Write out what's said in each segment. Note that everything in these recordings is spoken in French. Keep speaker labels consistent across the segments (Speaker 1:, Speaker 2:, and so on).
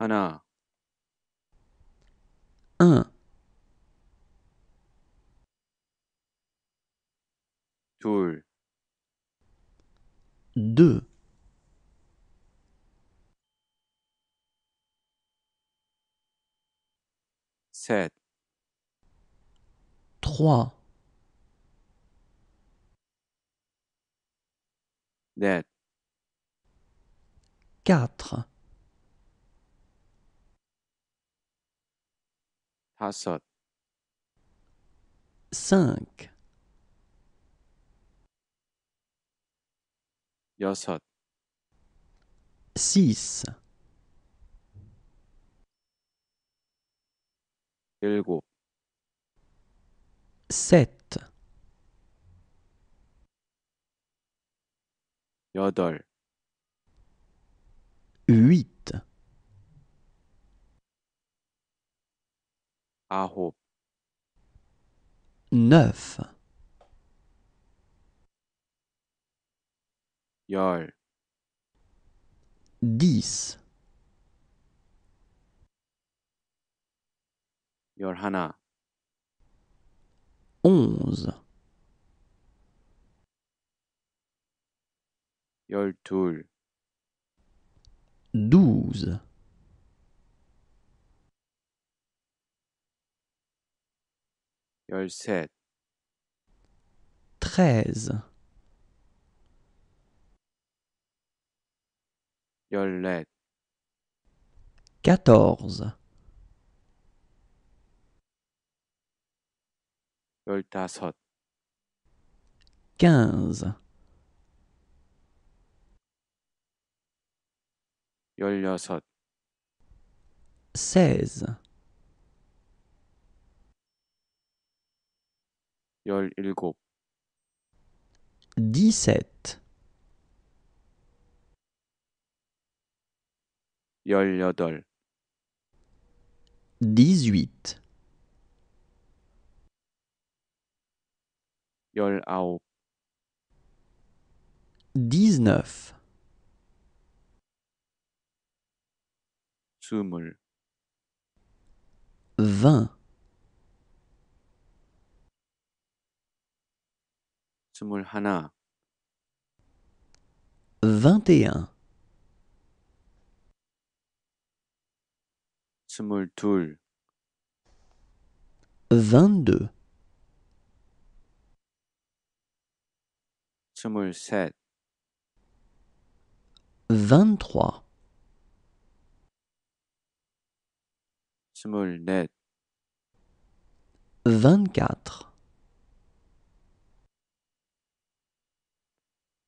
Speaker 1: un deux sept,
Speaker 2: trois quatre so 5 ya 6 7 8 8 Neuf.
Speaker 1: Dix.
Speaker 2: Onze. Douze.
Speaker 1: 13 14
Speaker 2: 15 16 dix-sept, dix-huit, dix-neuf,
Speaker 1: vingt, 21
Speaker 2: 22 23 24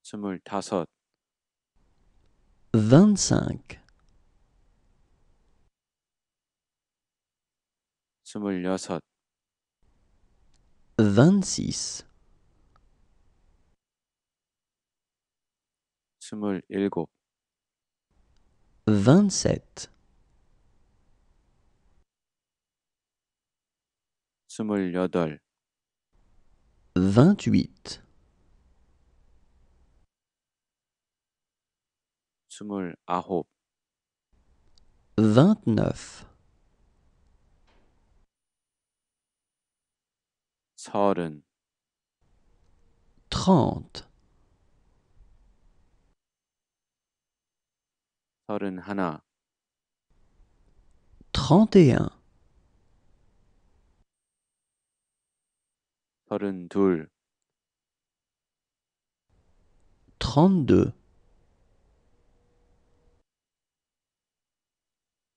Speaker 1: 스물다섯
Speaker 2: 25
Speaker 1: 스물여섯
Speaker 2: 26
Speaker 1: 스물일곱
Speaker 2: 27
Speaker 1: 스물여덟
Speaker 2: 28 vingt-neuf.
Speaker 1: trente.
Speaker 2: trente et un.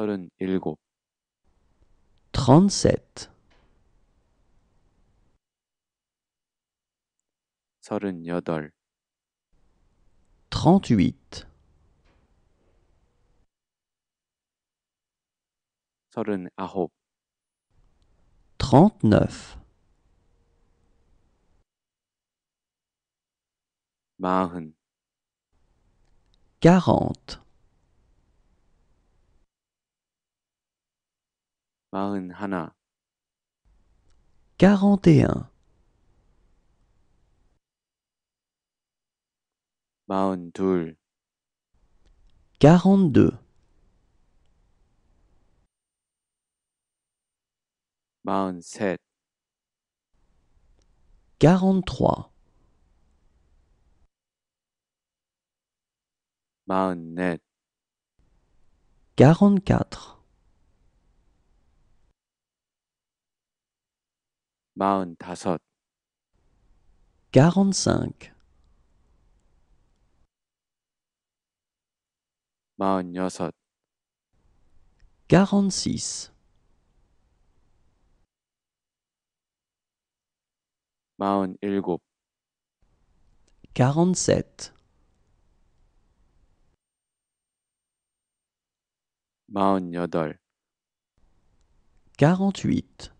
Speaker 1: 서른일곱
Speaker 2: 37
Speaker 1: 서른여덟
Speaker 2: 38
Speaker 1: 서른아홉
Speaker 2: 39 마흔 40 Quarante et un. Mount Quarante deux.
Speaker 1: Mount sept
Speaker 2: Quarante trois.
Speaker 1: Mount Net.
Speaker 2: Quarante quatre.
Speaker 1: 마흔다섯
Speaker 2: 45
Speaker 1: 마흔여섯
Speaker 2: 46
Speaker 1: 마흔일곱
Speaker 2: 47
Speaker 1: 마흔여덟
Speaker 2: 48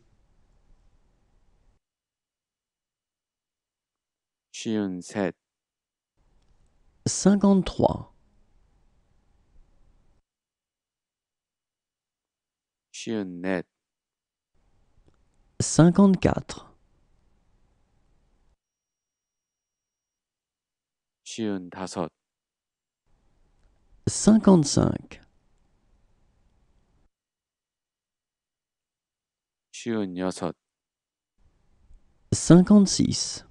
Speaker 1: cinquante
Speaker 2: cinquante-trois cinquante-quatre cinquante-cinq cinquante-six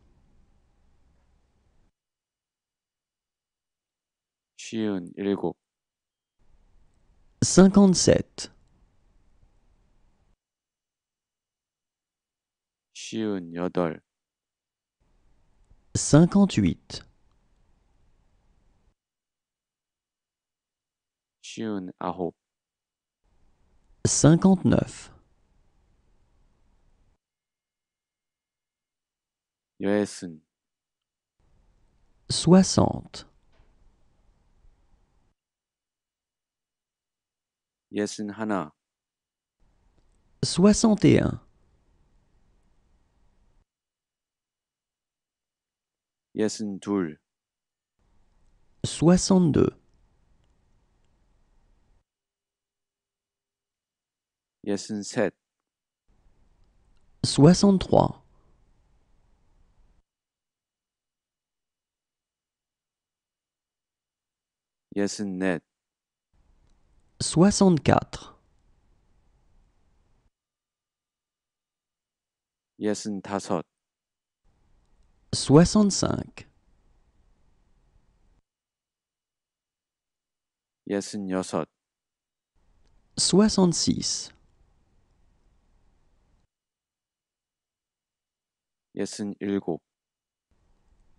Speaker 2: Cinquante sept. Cinquante-huit. Cinquante-neuf. Soixante.
Speaker 1: Yesin 하나.
Speaker 2: soixante et un, soixante-deux, 64.
Speaker 1: 65.
Speaker 2: 66.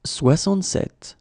Speaker 2: 67.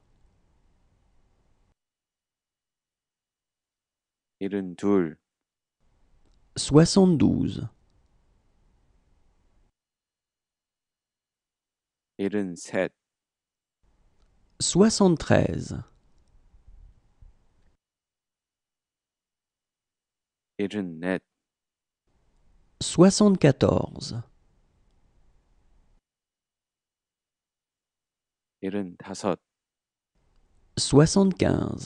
Speaker 1: 72 73
Speaker 2: 74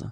Speaker 2: 75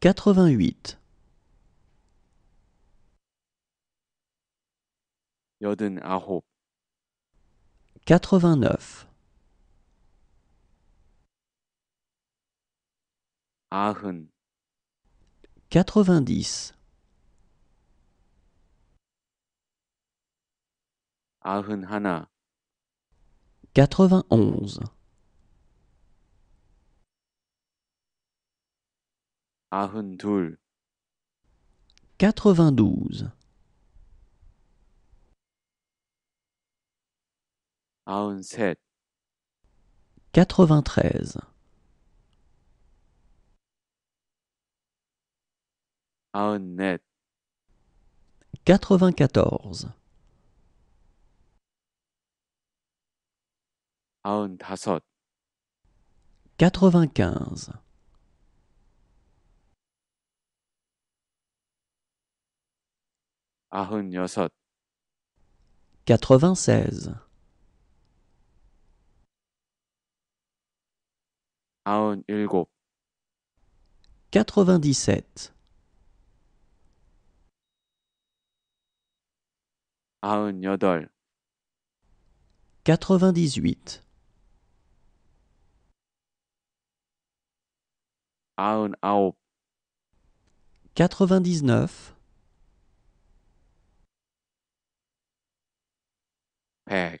Speaker 2: quatre-vingt-huit
Speaker 1: Aho
Speaker 2: quatre-vingt-neuf quatre-vingt-dix quatre-vingt-onze. quatre-vingt-douze
Speaker 1: Aun sept
Speaker 2: quatre-vingt-treize
Speaker 1: Aun net
Speaker 2: quatre quatorze Aun quatre quinze
Speaker 1: 96
Speaker 2: 97 98 99
Speaker 1: 100